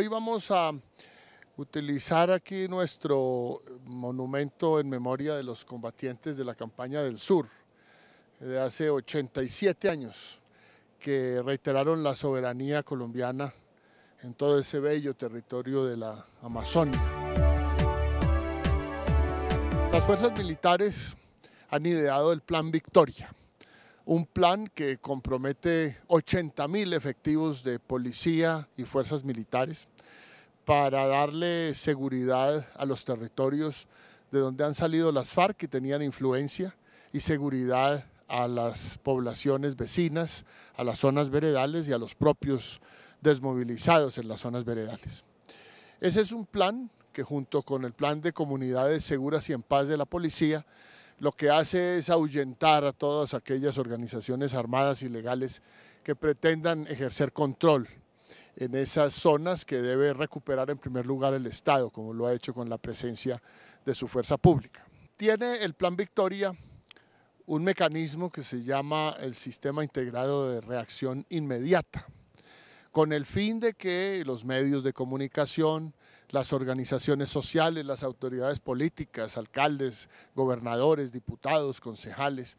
Hoy vamos a utilizar aquí nuestro monumento en memoria de los combatientes de la campaña del sur de hace 87 años que reiteraron la soberanía colombiana en todo ese bello territorio de la Amazonia. Las fuerzas militares han ideado el Plan Victoria, un plan que compromete 80 mil efectivos de policía y fuerzas militares para darle seguridad a los territorios de donde han salido las FARC que tenían influencia y seguridad a las poblaciones vecinas, a las zonas veredales y a los propios desmovilizados en las zonas veredales. Ese es un plan que junto con el plan de comunidades seguras y en paz de la policía lo que hace es ahuyentar a todas aquellas organizaciones armadas ilegales que pretendan ejercer control en esas zonas que debe recuperar en primer lugar el Estado, como lo ha hecho con la presencia de su fuerza pública. Tiene el Plan Victoria un mecanismo que se llama el Sistema Integrado de Reacción Inmediata con el fin de que los medios de comunicación, las organizaciones sociales, las autoridades políticas, alcaldes, gobernadores, diputados, concejales,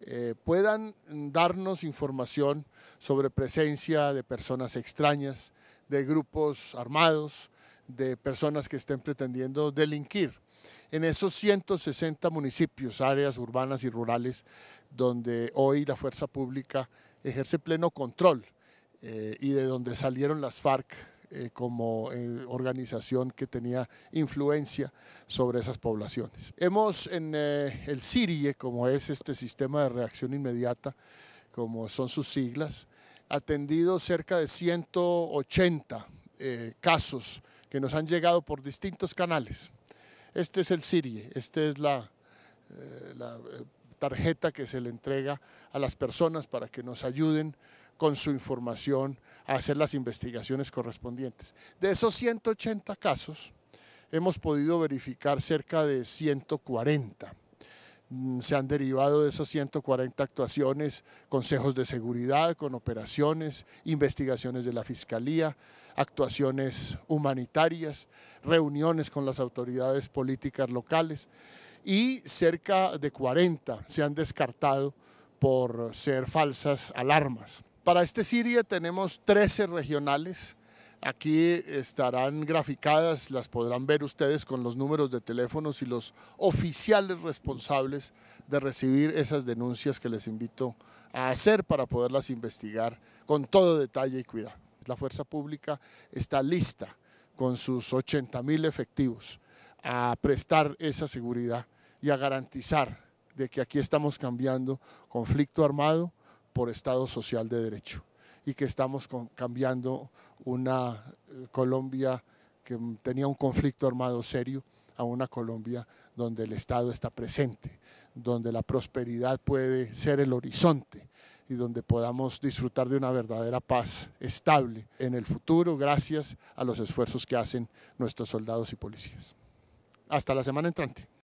eh, puedan darnos información sobre presencia de personas extrañas, de grupos armados, de personas que estén pretendiendo delinquir. En esos 160 municipios, áreas urbanas y rurales, donde hoy la fuerza pública ejerce pleno control eh, y de donde salieron las FARC eh, como eh, organización que tenía influencia sobre esas poblaciones. Hemos en el SIRIE, como es este sistema de reacción inmediata, como son sus siglas, atendido cerca de 180 casos que nos han llegado por distintos canales. Este es el SIRIE, esta es la, la tarjeta que se le entrega a las personas para que nos ayuden con su información a hacer las investigaciones correspondientes. De esos 180 casos, hemos podido verificar cerca de 140 mm, se han derivado de esos 140 actuaciones, consejos de seguridad con operaciones, investigaciones de la Fiscalía, actuaciones humanitarias, reuniones con las autoridades políticas locales y cerca de 40 se han descartado por ser falsas alarmas. Para este Siria tenemos 13 regionales. Aquí estarán graficadas, las podrán ver ustedes con los números de teléfonos y los oficiales responsables de recibir esas denuncias que les invito a hacer para poderlas investigar con todo detalle y cuidado. La fuerza pública está lista con sus 80 mil efectivos a prestar esa seguridad y a garantizar de que aquí estamos cambiando conflicto armado por Estado Social de Derecho y que estamos cambiando una eh, Colombia que tenía un conflicto armado serio a una Colombia donde el Estado está presente, donde la prosperidad puede ser el horizonte y donde podamos disfrutar de una verdadera paz estable en el futuro gracias a los esfuerzos que hacen nuestros soldados y policías. Hasta la semana entrante.